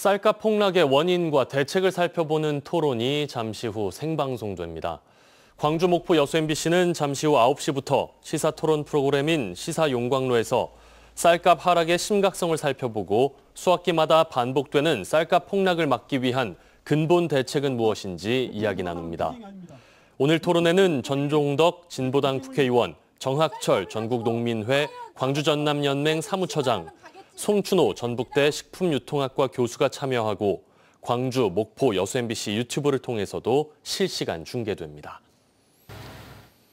쌀값 폭락의 원인과 대책을 살펴보는 토론이 잠시 후 생방송됩니다. 광주 목포 여수 MBC는 잠시 후 9시부터 시사 토론 프로그램인 시사 용광로에서 쌀값 하락의 심각성을 살펴보고 수학기마다 반복되는 쌀값 폭락을 막기 위한 근본 대책은 무엇인지 이야기 나눕니다. 오늘 토론에는 전종덕 진보당 국회의원, 정학철 전국농민회 광주전남연맹 사무처장, 송춘호 전북대 식품유통학과 교수가 참여하고 광주, 목포, 여수 MBC 유튜브를 통해서도 실시간 중계됩니다.